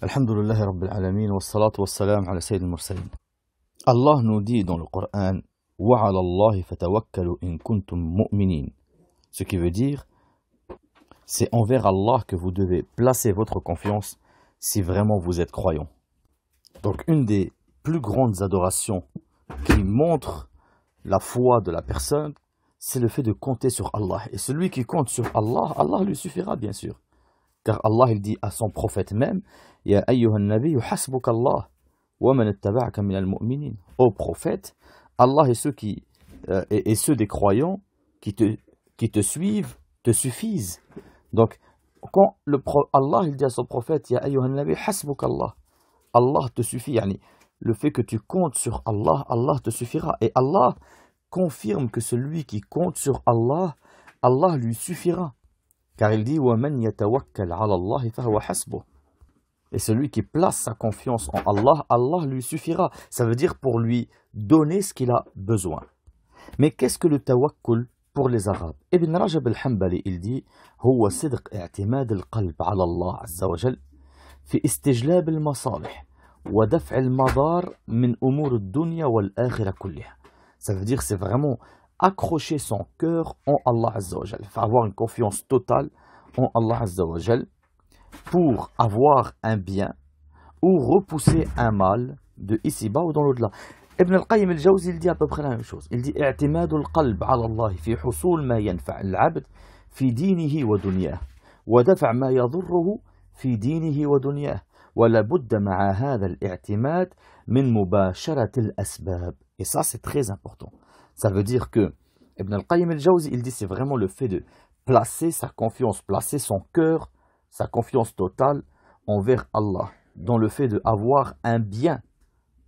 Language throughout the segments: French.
Allah لله dit Allah nous dit dans le Coran ce qui veut dire c'est envers Allah que vous devez placer votre confiance si vraiment vous êtes croyant donc une des plus grandes adorations qui montre la foi de la personne c'est le fait de compter sur Allah et celui qui compte sur Allah Allah lui suffira bien sûr Allah il dit à son prophète même Ya ayyuhan nabi Allah wa man min muminin Ô prophète, Allah et ceux qui euh, et, ceux des croyants qui te qui te suivent te suffisent. Donc quand le Allah il dit à son prophète Ya ayyuhan nabi Allah. Allah te suffit le fait que tu comptes sur Allah, Allah te suffira et Allah confirme que celui qui compte sur Allah, Allah lui suffira. Car il dit وَمَنْ يَتَوَكَّلْ عَلَى اللَّهِ فَهُوَ حَسْبُهُ et celui qui place sa confiance en Allah, Allah lui suffira. Ça veut dire pour lui donner ce qu'il a besoin. Mais qu'est-ce que le tawakkul pour les Arabes Ibn Rajab al-Hambali, il dit هو صدق اعتماد القلب على الله عز وجل في استجلاب المصالح ودفع المضار من أمور الدنيا والآخرة كلها. Ça veut dire c'est vraiment accrocher son cœur en Allah Azzawajal, avoir une confiance totale en Allah Azzawajal pour avoir un bien ou repousser un mal de ici-bas ou dans l'au-delà. Ibn al-Qayyim al-Jawzi il dit à peu près la même chose. Il dit القلب على الله في حصول ما ينفع العبد في دينه ودنياه ودفع ما يضره في دينه ودنياه ولا بد مع هذا الاعتماد من مباشرة الأسباب. Et ça c'est très important. Ça veut dire que Ibn al-Qayyim al-Jawzi, il dit c'est vraiment le fait de placer sa confiance, placer son cœur, sa confiance totale envers Allah, dans le fait d'avoir un bien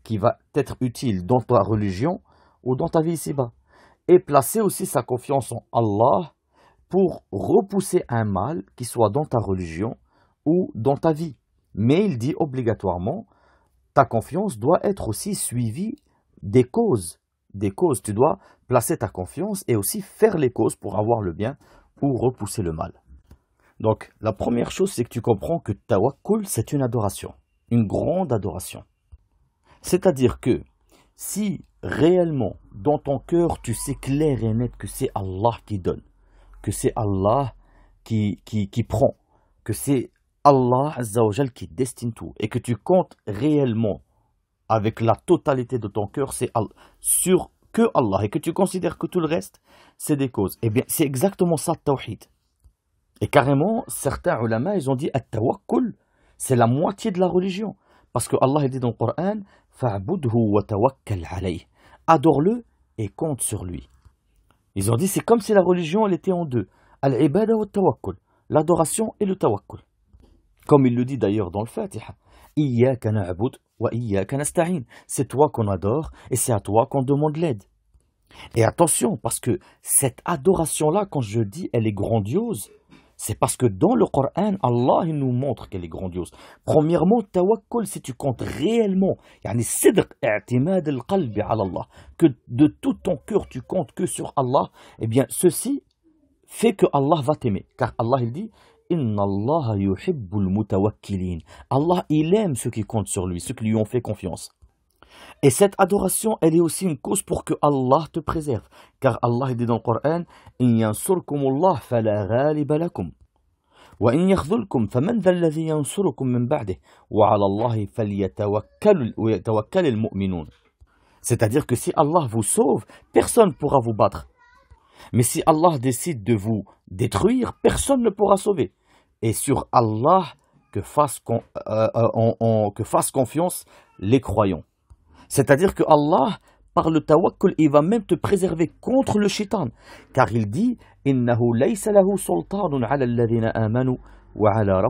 qui va être utile dans ta religion ou dans ta vie ici-bas. Et placer aussi sa confiance en Allah pour repousser un mal qui soit dans ta religion ou dans ta vie. Mais il dit obligatoirement, ta confiance doit être aussi suivie des causes des causes. Tu dois placer ta confiance et aussi faire les causes pour avoir le bien ou repousser le mal. Donc, la première chose, c'est que tu comprends que tawakkul, c'est une adoration, une grande adoration. C'est-à-dire que si réellement, dans ton cœur, tu sais clair et net que c'est Allah qui donne, que c'est Allah qui, qui, prend, que c'est Allah Azzawajal qui destine tout, et que tu comptes réellement avec la totalité de ton cœur, c'est sur que Allah et que tu considères que tout le reste, c'est des causes. Eh bien, c'est exactement ça, tawhid. Et carrément, certains ulama, ils ont dit, tawakkul c'est la moitié de la religion. Parce que Allah dit dans le Coran, fa'budhu wa alayh. Adore-le et compte sur lui. Ils ont dit, c'est comme si la religion, elle était en deux. al wa tawakkul. L'adoration et le tawakkul. Comme il le dit d'ailleurs dans le Fatiha. qu'un na'bud c'est toi qu'on adore et c'est à toi qu'on demande l'aide. Et attention, parce que cette adoration-là, quand je dis elle est grandiose, c'est parce que dans le Coran, Allah il nous montre qu'elle est grandiose. Premièrement, tawakkul, si tu comptes réellement, que de tout ton cœur tu comptes que sur Allah, eh bien ceci fait que Allah va t'aimer. Car Allah il dit, Inna Allah mutawakkilin. Allah, il aime ceux qui comptent sur lui, ceux qui lui ont fait confiance. Et cette adoration, elle est aussi une cause pour que Allah te préserve. Car Allah dit dans le Coran In yansurkum Allah fala ghaliba lakum. Wa in yakhdhulkum faman yansurkum min ba'dih. Wa ala Allah muminun cest C'est-à-dire que si Allah vous sauve, personne ne pourra vous battre. Mais si Allah décide de vous détruire, personne ne pourra sauver et sur Allah que fassent, euh, euh, que fasse confiance les croyants. C'est-à-dire que Allah, par le tawakkul, il va même te préserver contre le shaitan, car il dit ala wa ala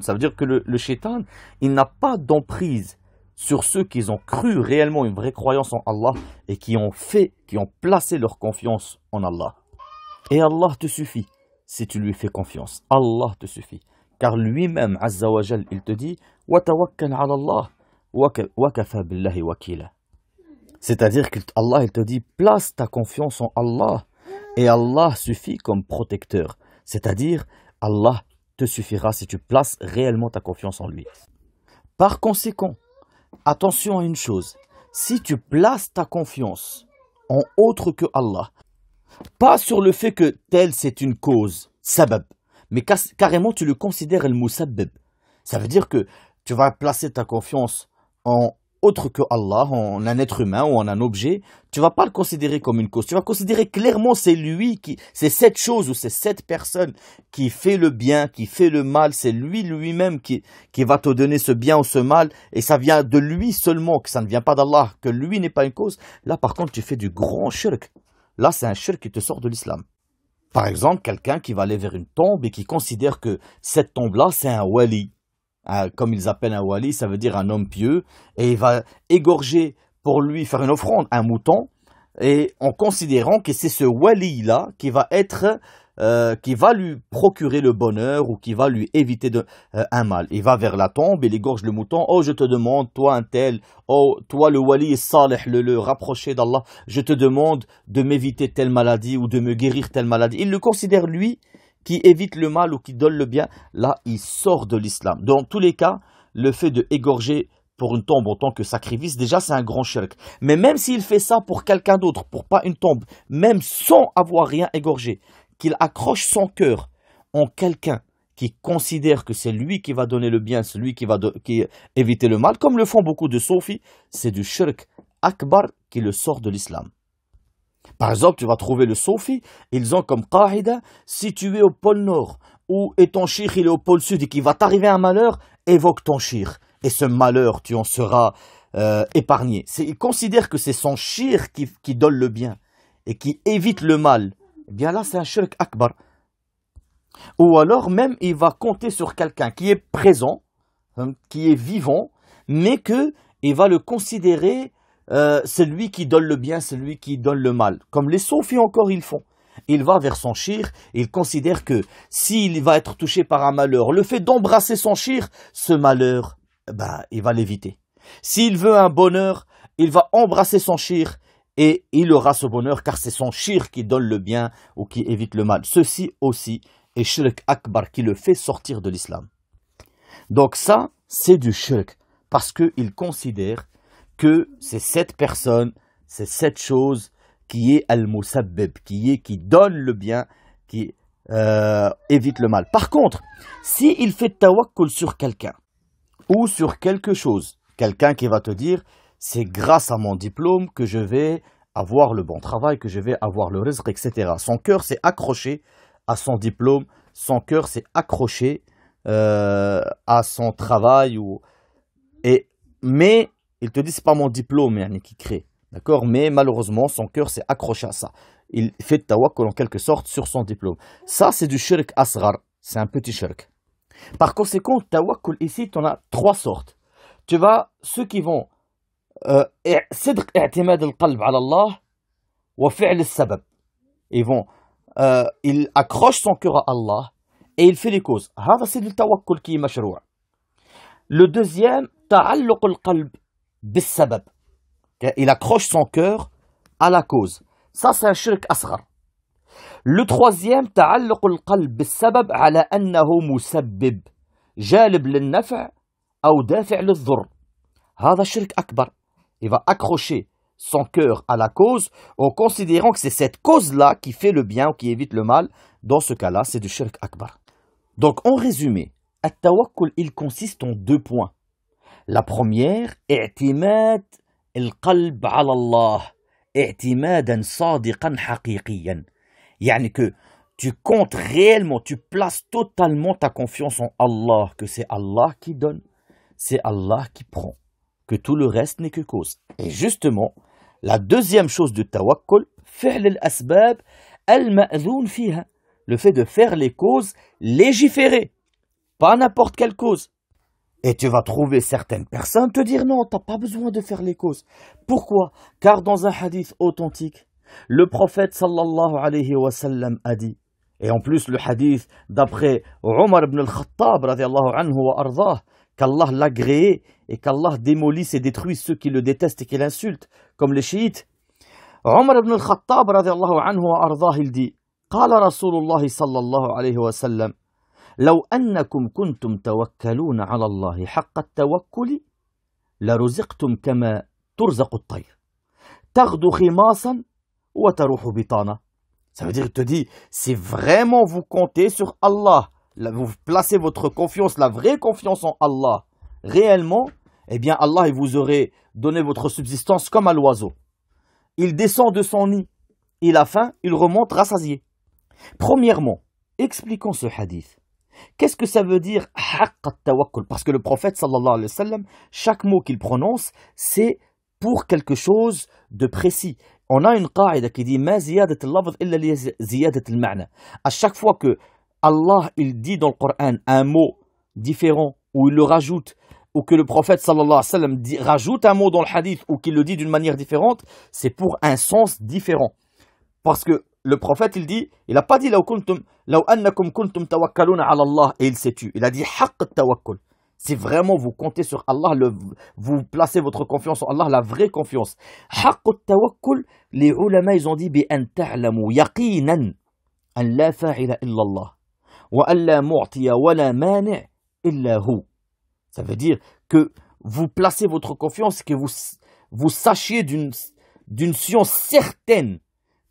Ça veut dire que le, le shaitan, il n'a pas d'emprise sur ceux qui ont cru réellement une vraie croyance en Allah et qui ont fait, qui ont placé leur confiance en Allah. Et Allah te suffit si tu lui fais confiance. Allah te suffit. Car lui-même, Azzawajal, il te dit C'est-à-dire qu'Allah, il te dit place ta confiance en Allah. Et Allah suffit comme protecteur. C'est-à-dire, Allah te suffira si tu places réellement ta confiance en lui. Par conséquent, attention à une chose. Si tu places ta confiance en autre que Allah, pas sur le fait que tel c'est une cause, sabab, mais carrément tu le considères el musabbab. Ça veut dire que tu vas placer ta confiance en autre que Allah, en un être humain ou en un objet, tu vas pas le considérer comme une cause. Tu vas considérer clairement c'est lui qui, c'est cette chose ou c'est cette personne qui fait le bien, qui fait le mal. C'est lui lui-même qui, qui va te donner ce bien ou ce mal et ça vient de lui seulement, que ça ne vient pas d'Allah, que lui n'est pas une cause. Là, par contre, tu fais du grand shirk. Là, c'est un shirk qui te sort de l'islam. Par exemple, quelqu'un qui va aller vers une tombe et qui considère que cette tombe-là, c'est un wali. comme ils appellent un wali, ça veut dire un homme pieux. Et il va égorger pour lui, faire une offrande, un mouton. Et en considérant que c'est ce wali-là qui va être euh, qui va lui procurer le bonheur ou qui va lui éviter euh, un mal. Il va vers la tombe, il égorge le mouton. Oh, je te demande, toi un tel, oh, toi le wali salih, le, le rapproché d'Allah, je te demande de m'éviter telle maladie ou de me guérir telle maladie. Il le considère, lui, qui évite le mal ou qui donne le bien. Là, il sort de l'islam. Dans tous les cas, le fait de égorger pour une tombe en tant que sacrifice, déjà c'est un grand choc Mais même s'il fait ça pour quelqu'un d'autre, pour pas une tombe, même sans avoir rien égorgé, qu'il accroche son cœur en quelqu'un qui considère que c'est lui qui va donner le bien, celui qui va éviter le mal, comme le font beaucoup de soufis, c'est du shirk akbar qui le sort de l'islam. Par exemple, tu vas trouver le soufi, ils ont comme qa'ida, si tu es au pôle nord, ou est ton shirk, il est au pôle sud et qu'il va t'arriver un malheur, évoque ton shir. Et ce malheur, tu en seras euh, épargné. Ils considèrent que c'est son shir qui donne le bien et qui évite le mal. Eh bien là c'est un shirk akbar. Ou alors même il va compter sur quelqu'un qui est présent, hein, qui est vivant, mais que il va le considérer euh, celui qui donne le bien, celui qui donne le mal. Comme les soufis encore ils font. Il va vers son chir, il considère que s'il va être touché par un malheur, le fait d'embrasser son chir, ce malheur, eh ben, il va l'éviter. S'il veut un bonheur, il va embrasser son chir, et il aura ce bonheur car c'est son shirk qui donne le bien ou qui évite le mal. Ceci aussi est shirk akbar qui le fait sortir de l'islam. Donc ça, c'est du shirk parce qu'il considère que c'est cette personne, c'est cette chose qui est al musabbib qui est qui donne le bien, qui euh, évite le mal. Par contre, s'il il fait tawakkul sur quelqu'un ou sur quelque chose, quelqu'un qui va te dire c'est grâce à mon diplôme que je vais avoir le bon travail, que je vais avoir le risque, etc. Son cœur s'est accroché à son diplôme, son cœur s'est accroché euh, à son travail. Ou... Et, mais il te dit, c'est pas mon diplôme qui crée. D'accord Mais malheureusement, son cœur s'est accroché à ça. Il fait tawakkul en quelque sorte sur son diplôme. Ça, c'est du shirk asrar. C'est un petit shirk. Par conséquent, tawakkul ici, tu en as trois sortes. Tu vas, ceux qui vont آه، صدق اعتماد القلب على الله وفعل السبب ايفون آه، il accroche son cœur à Allah et il fait les causes هذا سيد التوكل كي مشروع لو دوزيام تعلق القلب بالسبب il اكروش سون cœur à la cause ça c'est un shirk asghar le تعلق القلب بالسبب على انه مسبب جالب للنفع او دافع للضر هذا شرك اكبر et va accrocher son cœur à la cause en considérant que c'est cette cause-là qui fait le bien ou qui évite le mal, dans ce cas-là, c'est du shirk akbar. Donc, en résumé, At-Tawakkul, il consiste en deux points. La première, i'timad al-qalb sadiqan que tu comptes réellement, tu places totalement ta confiance en Allah, que c'est Allah qui donne, c'est Allah qui prend que tout le reste n'est que cause. Et justement, la deuxième chose du tawakkul, le fait de faire les causes légiférer pas n'importe quelle cause. Et tu vas trouver certaines personnes te dire non, t'as pas besoin de faire les causes. Pourquoi Car dans un hadith authentique, le prophète sallallahu alayhi wa sallam a dit, et en plus le hadith d'après Omar ibn al-Khattab anhu wa qu'Allah l'agrée et qu'Allah démolisse et détruise ceux qui le détestent et qui l'insultent, comme les chiites. Omar ibn al-Khattab anhu wa il dit قال رسول الله صلى الله عليه وسلم لو أنكم كنتم توكلون على الله حق Ça veut si vraiment vous comptez sur Allah vous placez votre confiance, la vraie confiance en Allah, réellement, eh bien Allah il vous aurait donné votre subsistance comme à l'oiseau. Il descend de son nid, il a faim, il remonte rassasié. Premièrement, expliquons ce hadith. Qu'est-ce que ça veut dire Parce que le prophète sallallahu alayhi wa chaque mot qu'il prononce, c'est pour quelque chose de précis. On a une qaïda qui dit « Ma illa À chaque fois que Allah, il dit dans le Coran un mot différent, ou il le rajoute, ou que le prophète sallallahu alayhi wa rajoute un mot dans le hadith, ou qu'il le dit d'une manière différente, c'est pour un sens différent. Parce que le prophète, il dit, il n'a pas dit « kuntum Allah » et il s'est tué. Il a dit « tawakkul » c'est vraiment vous comptez sur Allah, vous placez votre confiance en Allah, la vraie confiance. tawakkul, les ulama ils ont dit bi an ta'lamu yaqinan la fa'ila illallah. Ça veut dire que vous placez votre confiance, que vous, vous sachiez d'une science certaine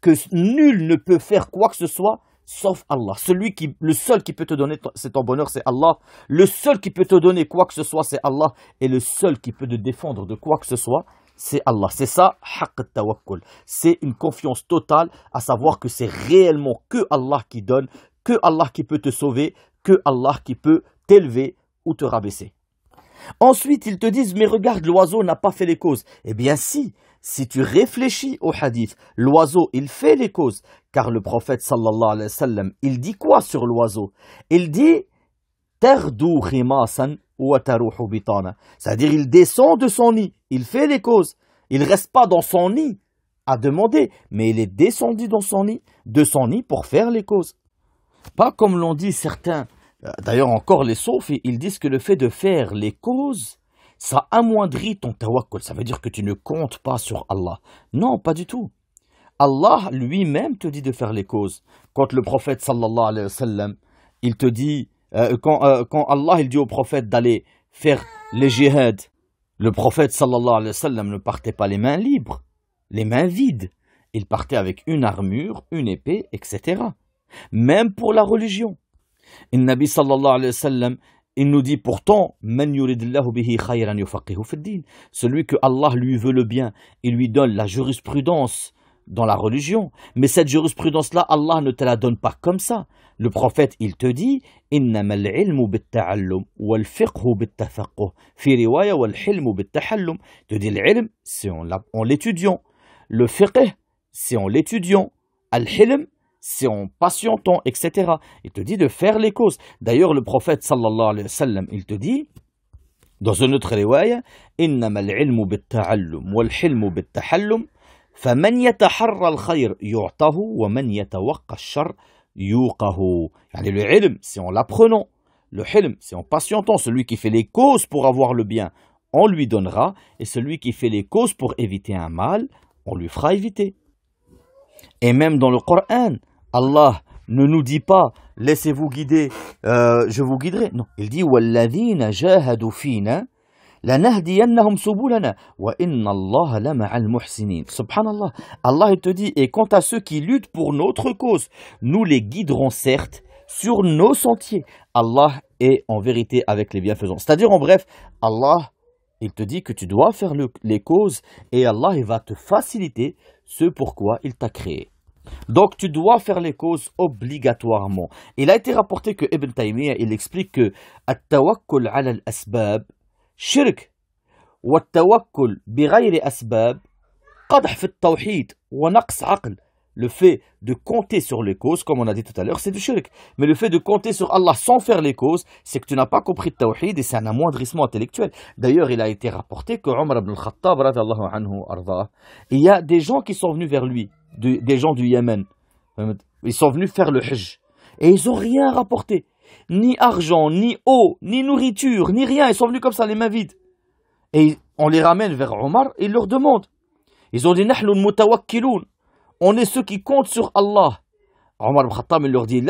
que nul ne peut faire quoi que ce soit sauf Allah. Celui qui, le seul qui peut te donner, c'est ton bonheur, c'est Allah. Le seul qui peut te donner quoi que ce soit, c'est Allah. Et le seul qui peut te défendre de quoi que ce soit, c'est Allah. C'est ça, haqq tawakkul. C'est une confiance totale, à savoir que c'est réellement que Allah qui donne, que Allah qui peut te sauver, que Allah qui peut t'élever ou te rabaisser. Ensuite, ils te disent, mais regarde, l'oiseau n'a pas fait les causes. Eh bien si, si tu réfléchis au hadith, l'oiseau, il fait les causes. Car le prophète, sallallahu alayhi wa sallam, il dit quoi sur l'oiseau Il dit, c'est-à-dire, il descend de son nid, il fait les causes. Il ne reste pas dans son nid à demander, mais il est descendu dans son nid, de son nid pour faire les causes. Pas comme l'ont dit certains, euh, d'ailleurs encore les saufs, ils disent que le fait de faire les causes, ça amoindrit ton tawakkul, ça veut dire que tu ne comptes pas sur Allah. Non, pas du tout. Allah lui-même te dit de faire les causes. Quand le prophète sallallahu alayhi wa sallam, il te dit, euh, euh, quand, Allah il dit au prophète d'aller faire les jihad, le prophète sallallahu alayhi wa sallam ne partait pas les mains libres, les mains vides. Il partait avec une armure, une épée, etc même pour la religion. le Nabi sallallahu alayhi wa sallam, il nous dit pourtant Celui que Allah lui veut le bien, il lui donne la jurisprudence dans la religion. Mais cette jurisprudence-là, Allah ne te la donne pas comme ça. Le prophète, il te dit te dit l'ilm, c'est en l'étudiant. Le fiqh, c'est en l'étudiant. Al-hilm, c'est en patientant, etc. Il te dit de faire les causes. D'ailleurs, le prophète sallallahu alayhi wa sallam, il te dit, dans une autre riwaya, hilmu العلم بالتعلم والحلم بالتحلم al يتحرى الخير يعطه ومن al الشر يوقه يعني le ilm c'est en l'apprenant le hilm c'est en patientant celui qui fait les causes pour avoir le bien on lui donnera et celui qui fait les causes pour éviter un mal on lui fera éviter et même dans le Coran Allah ne nous dit pas laissez-vous guider, euh, je vous guiderai. Non, il dit Allah Subhanallah. Allah il te dit et quant à ceux qui luttent pour notre cause, nous les guiderons certes sur nos sentiers. Allah est en vérité avec les bienfaisants. C'est-à-dire en bref, Allah il te dit que tu dois faire les causes et Allah il va te faciliter ce pourquoi il t'a créé. Donc tu dois faire les causes obligatoirement. Il a été rapporté que Ibn Taymiyyah, il explique que le fait de compter sur les causes, comme on a dit tout à l'heure, c'est du shirk. Mais le fait de compter sur Allah sans faire les causes, c'est que tu n'as pas compris le tawhid et c'est un amoindrissement intellectuel. D'ailleurs, il a été rapporté que Omar ibn al-Khattab, il y a des gens qui sont venus vers lui des gens du Yémen. Ils sont venus faire le Hajj. Et ils n'ont rien rapporté. Ni argent, ni eau, ni nourriture, ni rien. Ils sont venus comme ça, les mains vides. Et on les ramène vers Omar et ils leur demande. Ils ont dit On est ceux qui comptent sur Allah. Omar leur dit Vous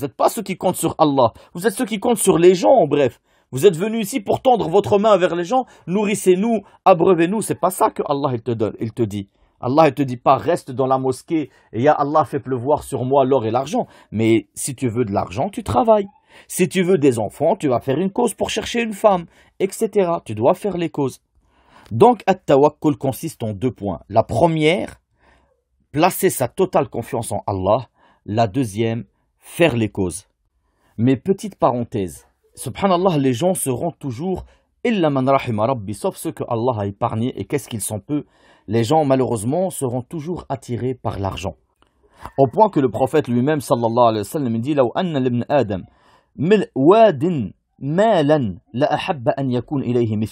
n'êtes pas ceux qui comptent sur Allah. Vous êtes ceux qui comptent sur les gens, en bref. Vous êtes venu ici pour tendre votre main vers les gens, nourrissez-nous, abreuvez-nous. C'est pas ça que Allah il te donne, il te dit. Allah il te dit pas reste dans la mosquée et Allah fait pleuvoir sur moi l'or et l'argent. Mais si tu veux de l'argent, tu travailles. Si tu veux des enfants, tu vas faire une cause pour chercher une femme, etc. Tu dois faire les causes. Donc, At-Tawakkul consiste en deux points. La première, placer sa totale confiance en Allah. La deuxième, faire les causes. Mais petite parenthèse, subhanallah, les gens seront toujours sauf ceux que Allah a épargné et qu'est-ce qu'ils sont peu. Les gens, malheureusement, seront toujours attirés par l'argent. Au point que le prophète lui-même, sallallahu alayhi wa sallam, dit la ahabba an ilayhi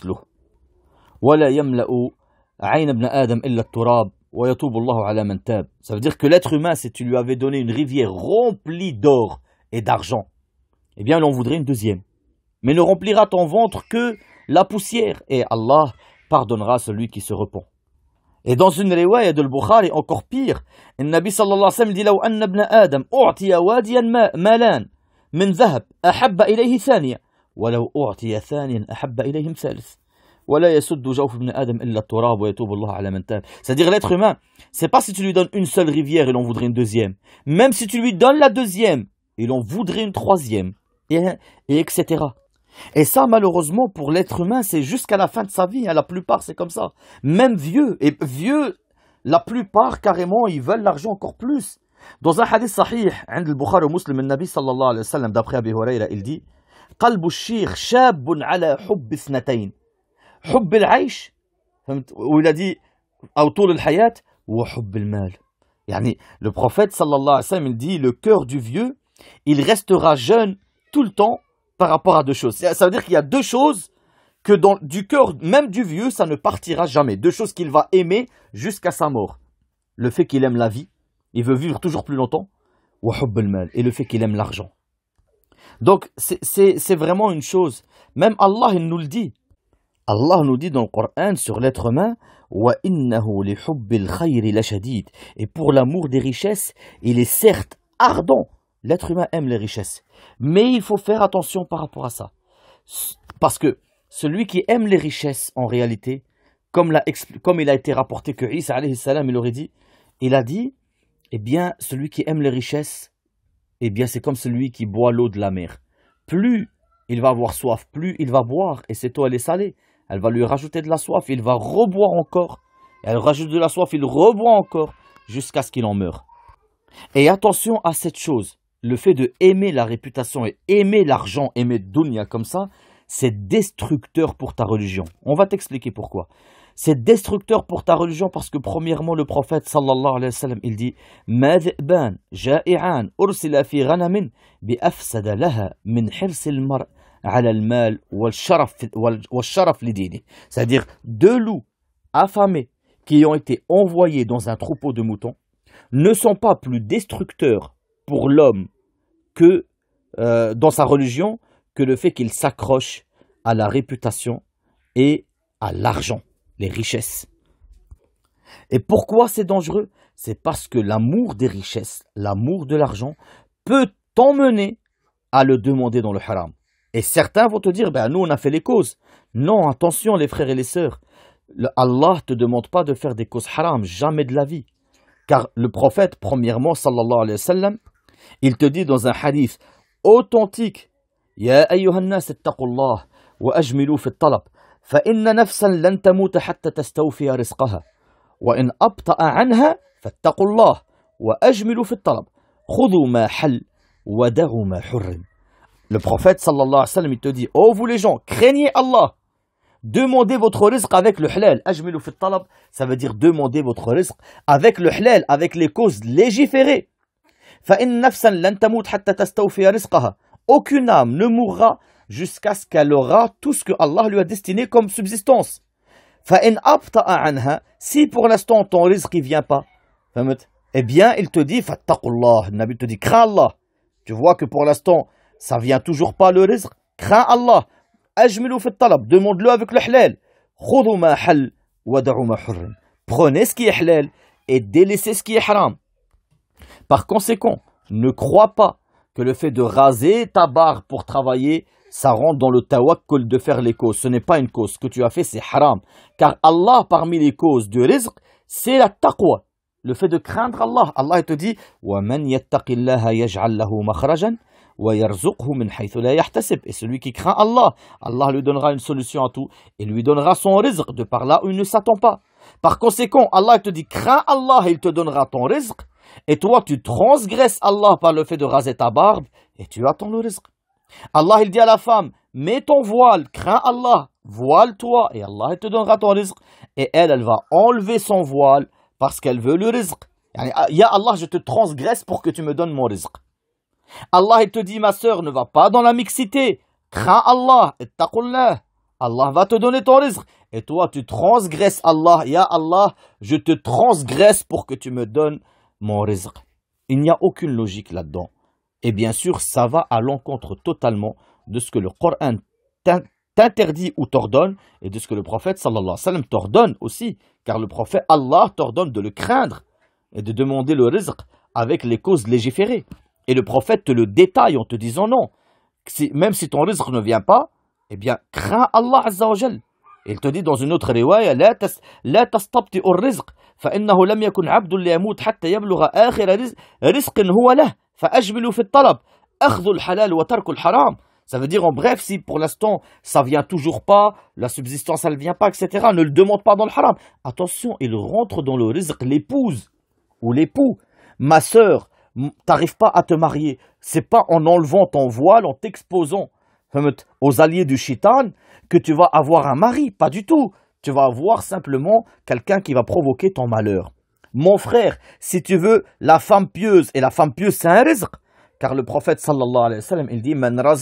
Ça veut dire que l'être humain, si tu lui avais donné une rivière remplie d'or et d'argent, eh bien, l'on voudrait une deuxième mais ne remplira ton ventre que la poussière, et Allah pardonnera celui qui se repent. Et dans une riwaya de l'Bukhari, encore pire, le Nabi sallallahu alayhi wa sallam dit لو أن ابن آدم مالان من ذهب أحب إليه ثانية ولو أحب ثالث ولا يسد جوف ابن آدم إلا التراب ويتوب الله من تاب C'est-à-dire l'être humain, c'est pas si tu lui donnes une seule rivière il en voudrait une deuxième. Même si tu lui donnes la deuxième, il en voudrait une troisième. Et, et etc. Et ça, malheureusement, pour l'être humain, c'est jusqu'à la fin de sa vie. Hein, la plupart, c'est comme ça. Même vieux. Et vieux, la plupart, carrément, ils veulent l'argent encore plus. Dans un hadith sahih, عند البخاري ومسلم النبي صلى الله عليه وسلم d'après Abi Huraira, il dit قلب الشيخ شاب على حب اثنتين حب العيش فهمت ولا دي أو طول الحياة وحب المال يعني le prophète صلى الله عليه وسلم il dit le cœur du vieux il restera jeune tout le temps par rapport à deux choses. Ça veut dire qu'il y a deux choses que dans, du cœur même du vieux, ça ne partira jamais. Deux choses qu'il va aimer jusqu'à sa mort. Le fait qu'il aime la vie, il veut vivre toujours plus longtemps, et le fait qu'il aime l'argent. Donc c'est vraiment une chose. Même Allah, il nous le dit. Allah nous dit dans le Coran sur l'être humain, et pour l'amour des richesses, il est certes ardent. L'être humain aime les richesses. Mais il faut faire attention par rapport à ça. Parce que celui qui aime les richesses, en réalité, comme, il a été rapporté que Isa, salam, il aurait dit, il a dit, eh bien, celui qui aime les richesses, eh bien, c'est comme celui qui boit l'eau de la mer. Plus il va avoir soif, plus il va boire, et cette eau, elle est salée. Elle va lui rajouter de la soif, il va reboire encore. Elle rajoute de la soif, il reboit encore, jusqu'à ce qu'il en meure. Et attention à cette chose le fait de aimer la réputation et aimer l'argent, aimer dunya comme ça, c'est destructeur pour ta religion. On va t'expliquer pourquoi. C'est destructeur pour ta religion parce que premièrement le prophète sallallahu alayhi wa il dit C'est-à-dire deux loups affamés qui ont été envoyés dans un troupeau de moutons ne sont pas plus destructeurs pour l'homme que euh, dans sa religion que le fait qu'il s'accroche à la réputation et à l'argent, les richesses. Et pourquoi c'est dangereux C'est parce que l'amour des richesses, l'amour de l'argent, peut t'emmener à le demander dans le haram. Et certains vont te dire, ben nous on a fait les causes. Non, attention les frères et les sœurs, Allah te demande pas de faire des causes haram, jamais de la vie. Car le prophète, premièrement, sallallahu alayhi wa sallam, Il te dit dans un hadith authentique Ya ayyuhannas ittaqullah wa ajmilu fi talab fa inna nafsan lan tamut hatta tastawfiya rizqaha wa in abta'a anha fattaqullah wa ajmilu fi talab khudhu ma hal wa da'u ma hurrim Le prophète sallallahu alayhi wa sallam, il te dit, oh vous les gens, craignez Allah. Demandez votre risque avec le halal. Ajmilu fit talab, ça veut dire demander votre risque avec le halal, avec les causes légiférées. Aucune âme ne mourra jusqu'à ce qu'elle aura tout ce que Allah lui a destiné comme subsistance. Si pour l'instant ton risque ne vient pas, eh bien il te dit, Fattaqullah, Nabi te dit, crains Allah. Tu vois que pour l'instant, ça ne vient toujours pas le risque. Crains Allah. Ajmilu demande-le avec le halal. Prenez ce qui est halal et délaissez ce qui est haram. Par conséquent, ne crois pas que le fait de raser ta barre pour travailler, ça rentre dans le tawakkul de faire les causes. Ce n'est pas une cause. que tu as fait, c'est haram. Car Allah, parmi les causes du rizq, c'est la taqwa. Le fait de craindre Allah. Allah te dit et celui qui craint Allah, Allah lui donnera une solution à tout Il lui donnera son rizq de par là où il ne s'attend pas. Par conséquent, Allah te dit crains Allah et il te donnera ton rizq et toi, tu transgresses Allah par le fait de raser ta barbe et tu attends le risque. Allah, il dit à la femme, mets ton voile, crains Allah, voile-toi et Allah, te donnera ton risque. Et elle, elle va enlever son voile parce qu'elle veut le risque. Ah, ya Allah, je te transgresse pour que tu me donnes mon risque. Allah, il te dit, ma soeur, ne va pas dans la mixité, crains Allah, et taqullah. Allah va te donner ton risque. Et toi, tu transgresses Allah. Ya Allah, je te transgresse pour que tu me donnes mon rizq. Il n'y a aucune logique là-dedans. Et bien sûr, ça va à l'encontre totalement de ce que le Coran t'interdit ou t'ordonne et de ce que le prophète sallallahu alayhi wa sallam t'ordonne aussi. Car le prophète Allah t'ordonne de le craindre et de demander le rizq avec les causes légiférées. Et le prophète te le détaille en te disant non. Même si ton rizq ne vient pas, eh bien, crains Allah Azza wa Il te dit dans une autre riwaya, la ça veut dire en bref, si pour l'instant ça vient toujours pas, la subsistance elle vient pas, etc., ne le demande pas dans le haram. Attention, il rentre dans le rizq, l'épouse ou l'époux. Ma sœur, t'arrives pas à te marier. C'est pas en enlevant ton voile, en t'exposant euh, aux alliés du shaitan, que tu vas avoir un mari. Pas du tout tu vas avoir simplement quelqu'un qui va provoquer ton malheur. Mon frère, si tu veux la femme pieuse, et la femme pieuse c'est un rizq, car le prophète sallallahu alayhi wa sallam, il dit Man Allah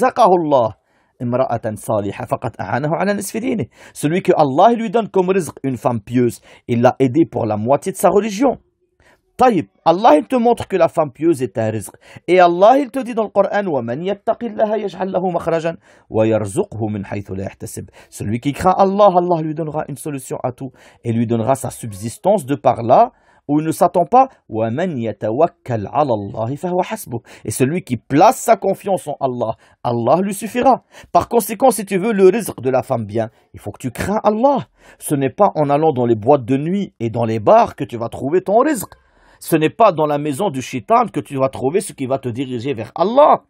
Celui que Allah lui donne comme rizq une femme pieuse, il l'a aidé pour la moitié de sa religion. Allah il te montre que la femme pieuse est un rizq. Et Allah il te dit dans le Coran Celui qui craint Allah, Allah lui donnera une solution à tout et lui donnera sa subsistance de par là où il ne s'attend pas Et celui qui place sa confiance en Allah, Allah lui suffira. Par conséquent, si tu veux le rizq de la femme bien, il faut que tu crains Allah. Ce n'est pas en allant dans les boîtes de nuit et dans les bars que tu vas trouver ton rizq. Ce n'est pas dans la maison du shaitan que tu vas trouver ce qui va te diriger vers Allah,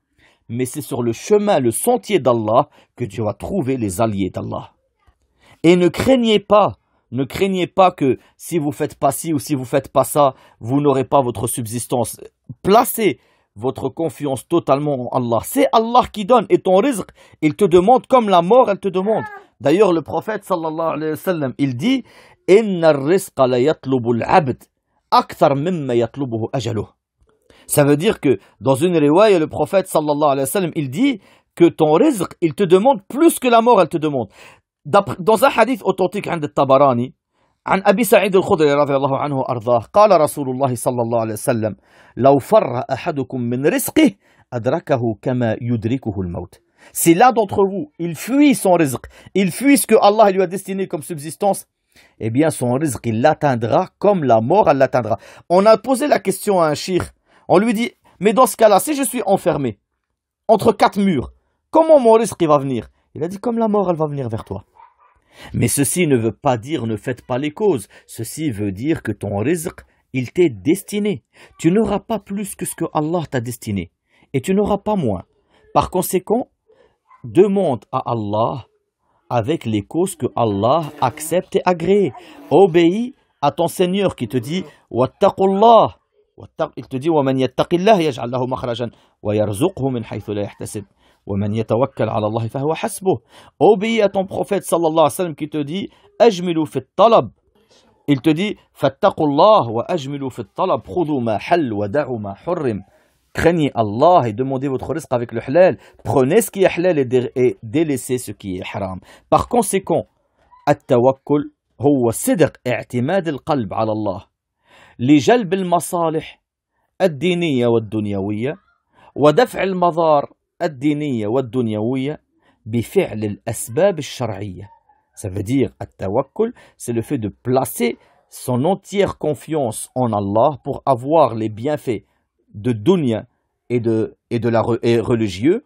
mais c'est sur le chemin, le sentier d'Allah que tu vas trouver les alliés d'Allah. Et ne craignez pas, ne craignez pas que si vous faites pas ci ou si vous faites pas ça, vous n'aurez pas votre subsistance. Placez votre confiance totalement en Allah. C'est Allah qui donne et ton risque, il te demande comme la mort, elle te demande. D'ailleurs, le prophète sallallahu alayhi wa sallam, il dit أكثر مما يطلبه أجله. Ça veut dire que dans une riwaya, le prophète sallallahu alayhi wa sallam, il dit que ton rizq, il te demande plus que la mort, elle te demande. Dans un hadith authentique عند Tabarani, عن أبي سعيد الخدري رضي الله عنه أرضاه قال رسول الله صلى الله عليه وسلم لو فر أحدكم من رزقه أدركه كما يدركه الموت Si l'un d'entre vous, il fuit son rizq, il fuit ce que Allah lui a destiné comme subsistance, eh bien son rizq, il l'atteindra comme la mort, elle l'atteindra. On a posé la question à un shir. On lui dit, mais dans ce cas-là, si je suis enfermé, entre quatre murs, comment mon rizq va venir Il a dit, comme la mort, elle va venir vers toi. Mais ceci ne veut pas dire ne faites pas les causes. Ceci veut dire que ton rizq, il t'est destiné. Tu n'auras pas plus que ce que Allah t'a destiné. Et tu n'auras pas moins. Par conséquent, demande à Allah avec les causes que Allah accepte et agrée. Obéis à ton Seigneur qui te dit Il te dit Obéis à ton prophète sallallahu alayhi wa sallam qui te dit Ajmilou fit talab. Il te dit فَاتَّقُوا اللَّهِ وَأَجْمِلُوا فِي الطَّلَبِ ma hal wa da'u ma hurrim. Craignez Allah et demandez votre risque avec le halal. Prenez ce qui est halal et, délaissez ce qui est haram. Par conséquent, التوكل هو صدق اعتماد القلب على الله لجلب المصالح الدينية والدنيوية ودفع المضار الدينية والدنيوية بفعل الأسباب الشرعية. Ça veut dire التوكل, c'est le fait de placer son entière confiance en Allah pour avoir les bienfaits de dunya et de, et de la et religieux,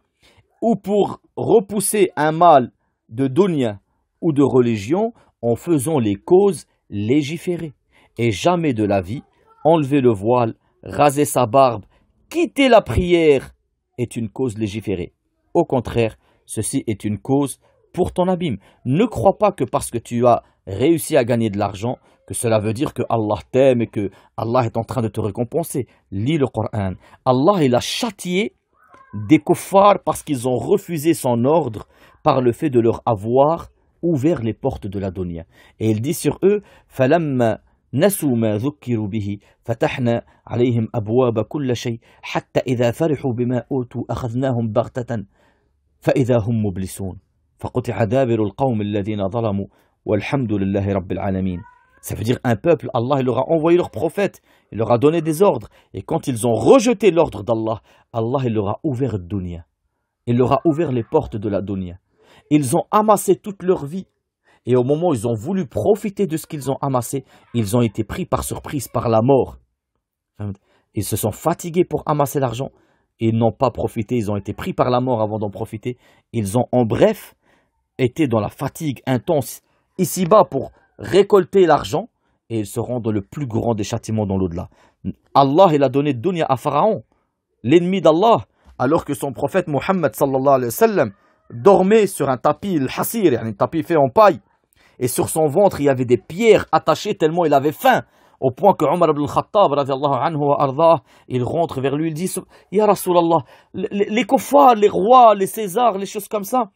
ou pour repousser un mal de dounia ou de religion en faisant les causes légiférées. Et jamais de la vie, enlever le voile, raser sa barbe, quitter la prière est une cause légiférée. Au contraire, ceci est une cause pour ton abîme. Ne crois pas que parce que tu as réussis à gagner de l'argent, que cela veut dire que Allah t'aime et que Allah est en train de te récompenser. Lis le Coran. Allah, il a châtié des kuffars parce qu'ils ont refusé son ordre par le fait de leur avoir ouvert les portes de la dunya. Et il dit sur eux, فَلَمَّا نسوا ما ذكروا به فتحنا عليهم أبواب كل شيء حتى إذا فرحوا بما أوتوا أخذناهم بغتة فإذا هم مبلسون فقطع دابر القوم الذين ظلموا ça veut dire un peuple, Allah il leur a envoyé leur prophète il leur a donné des ordres. Et quand ils ont rejeté l'ordre d'Allah, Allah il leur a ouvert dunya. Il leur a ouvert les portes de la Dounia. Ils ont amassé toute leur vie. Et au moment où ils ont voulu profiter de ce qu'ils ont amassé, ils ont été pris par surprise par la mort. Ils se sont fatigués pour amasser l'argent. Ils n'ont pas profité, ils ont été pris par la mort avant d'en profiter. Ils ont en bref été dans la fatigue intense ici-bas pour récolter l'argent et ils se rendre le plus grand des châtiments dans l'au-delà. Allah, il a donné dunya à Pharaon, l'ennemi d'Allah, alors que son prophète Mohammed sallallahu alayhi wa dormait sur un tapis, le hasir, un tapis fait en paille. Et sur son ventre, il y avait des pierres attachées tellement il avait faim. Au point que Omar ibn Khattab, anhu il rentre vers lui, il dit Ya Rasulallah, les, les, les rois, les Césars, les choses comme ça,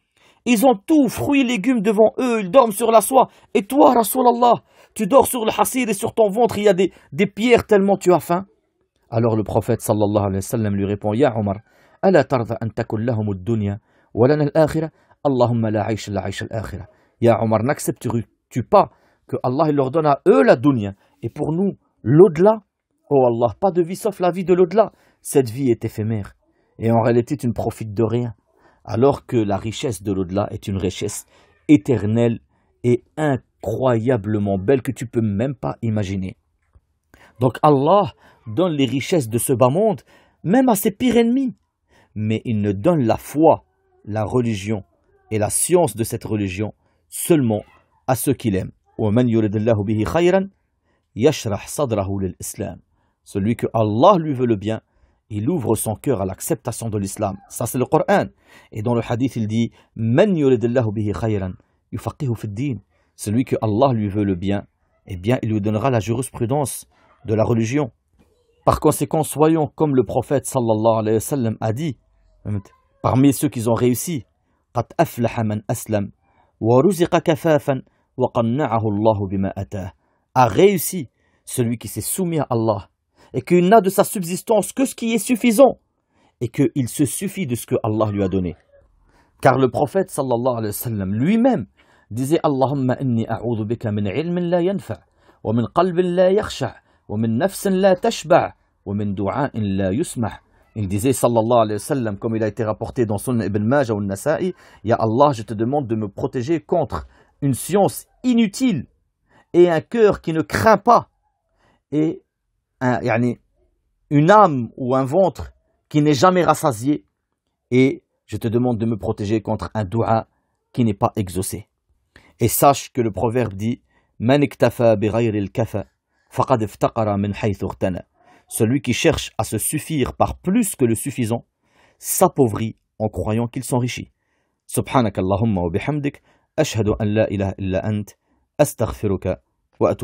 ils ont tout, fruits, légumes devant eux, ils dorment sur la soie. Et toi, Rasulallah, tu dors sur le hasid et sur ton ventre, il y a des, pierres tellement tu as faim. Alors le prophète sallallahu alayhi wa sallam lui répond Ya Omar, Ala tarda an al Allahumma Ya Omar, tu pas que Allah leur donne à eux la dunya et pour nous l'au-delà Oh Allah, pas de vie sauf la vie de l'au-delà. Cette vie est éphémère et en réalité tu ne profites de rien alors que la richesse de l'au-delà est une richesse éternelle et incroyablement belle que tu peux même pas imaginer. Donc Allah donne les richesses de ce bas monde même à ses pires ennemis, mais il ne donne la foi, la religion et la science de cette religion seulement à ceux qu'il aime. Celui que Allah lui veut le bien, il ouvre son cœur à l'acceptation de l'islam. Ça, c'est le Coran. Et dans le hadith, il dit Celui que Allah lui veut le bien, eh bien, il lui donnera la jurisprudence de la religion. Par conséquent, soyons comme le prophète sallallahu alayhi wa sallam a dit Parmi ceux qui ont réussi, a réussi celui qui s'est soumis à Allah et qu'il n'a de sa subsistance que ce qui est suffisant, et qu'il se suffit de ce que Allah lui a donné. Car le prophète sallallahu alayhi wa sallam lui-même disait Allahumma inni a'udhu bika min ilmin la yanfa, wa min qalbin la yakhsha, wa min nafsin la tashba, wa min du'a'in la yusmah. Il disait, sallallahu alayhi wa sallam, comme il a été rapporté dans son Ibn Majah ou Nasa'i, Ya Allah, je te demande de me protéger contre une science inutile et un cœur qui ne craint pas et une âme ou un ventre qui n'est jamais rassasié. Et je te demande de me protéger contre un doua qui n'est pas exaucé. Et sache que le proverbe dit Celui qui cherche à se suffire par plus que le suffisant s'appauvrit en croyant qu'il s'enrichit. سبحانك bihamdik ashhadu an la ilaha illa ant astaghfiruka wa